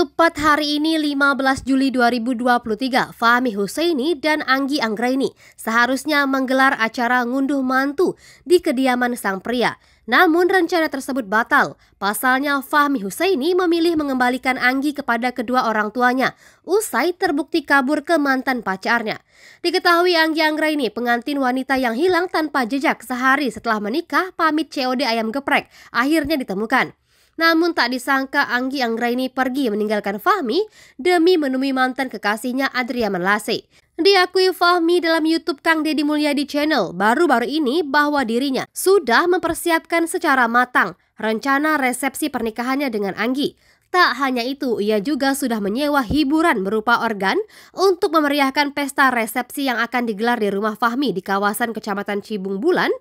Tepat hari ini 15 Juli 2023, Fahmi Husaini dan Anggi Anggraini seharusnya menggelar acara ngunduh mantu di kediaman sang pria. Namun rencana tersebut batal. Pasalnya Fahmi Husaini memilih mengembalikan Anggi kepada kedua orang tuanya usai terbukti kabur ke mantan pacarnya. Diketahui Anggi Anggraini pengantin wanita yang hilang tanpa jejak sehari setelah menikah pamit COD ayam geprek akhirnya ditemukan. Namun tak disangka Anggi Anggraini pergi meninggalkan Fahmi demi menemui mantan kekasihnya Adria Manlase. Diakui Fahmi dalam YouTube Kang Deddy Mulyadi Channel baru-baru ini bahwa dirinya sudah mempersiapkan secara matang rencana resepsi pernikahannya dengan Anggi. Tak hanya itu, ia juga sudah menyewa hiburan berupa organ untuk memeriahkan pesta resepsi yang akan digelar di rumah Fahmi di kawasan Kecamatan Cibung Bulan,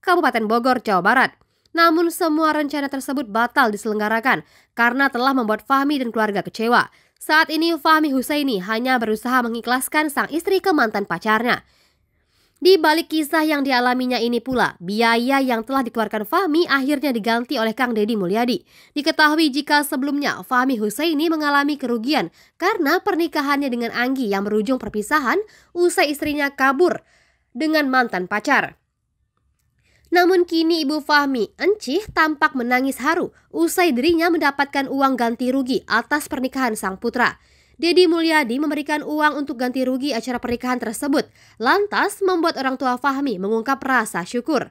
Kabupaten Bogor, Jawa Barat. Namun semua rencana tersebut batal diselenggarakan karena telah membuat Fahmi dan keluarga kecewa. Saat ini Fahmi Husaini hanya berusaha mengikhlaskan sang istri ke mantan pacarnya. Di balik kisah yang dialaminya ini pula, biaya yang telah dikeluarkan Fahmi akhirnya diganti oleh Kang Deddy Mulyadi. Diketahui jika sebelumnya Fahmi Husaini mengalami kerugian karena pernikahannya dengan Anggi yang berujung perpisahan usai istrinya kabur dengan mantan pacar. Namun kini Ibu Fahmi, Encih tampak menangis haru usai dirinya mendapatkan uang ganti rugi atas pernikahan sang putra. Dedi Mulyadi memberikan uang untuk ganti rugi acara pernikahan tersebut, lantas membuat orang tua Fahmi mengungkap rasa syukur.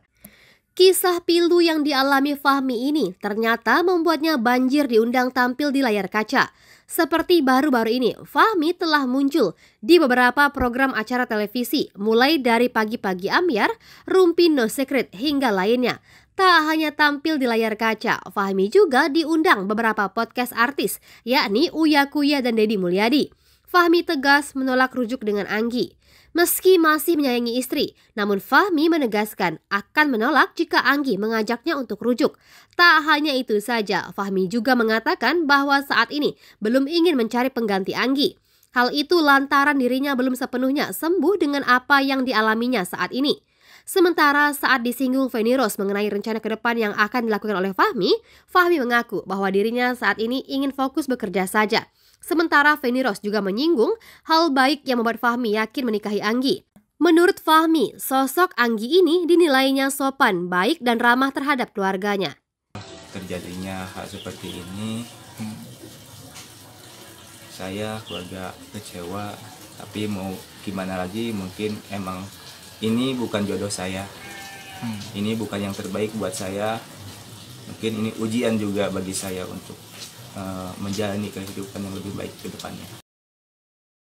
Kisah pilu yang dialami Fahmi ini ternyata membuatnya banjir diundang tampil di layar kaca. Seperti baru-baru ini, Fahmi telah muncul di beberapa program acara televisi, mulai dari Pagi-Pagi Amyar, Rumpi No Secret, hingga lainnya. Tak hanya tampil di layar kaca, Fahmi juga diundang beberapa podcast artis, yakni Uya Kuya dan Deddy Mulyadi. Fahmi tegas menolak rujuk dengan Anggi. Meski masih menyayangi istri, namun Fahmi menegaskan akan menolak jika Anggi mengajaknya untuk rujuk. Tak hanya itu saja, Fahmi juga mengatakan bahwa saat ini belum ingin mencari pengganti Anggi. Hal itu lantaran dirinya belum sepenuhnya sembuh dengan apa yang dialaminya saat ini. Sementara saat disinggung Feni Rose mengenai rencana ke depan yang akan dilakukan oleh Fahmi, Fahmi mengaku bahwa dirinya saat ini ingin fokus bekerja saja. Sementara Feni Rose juga menyinggung hal baik yang membuat Fahmi yakin menikahi Anggi. Menurut Fahmi, sosok Anggi ini dinilainya sopan, baik, dan ramah terhadap keluarganya. Terjadinya hal seperti ini, saya keluarga kecewa, tapi mau gimana lagi mungkin emang ini bukan jodoh saya hmm. ini bukan yang terbaik buat saya mungkin ini ujian juga bagi saya untuk uh, menjalani kehidupan yang lebih baik ke depannya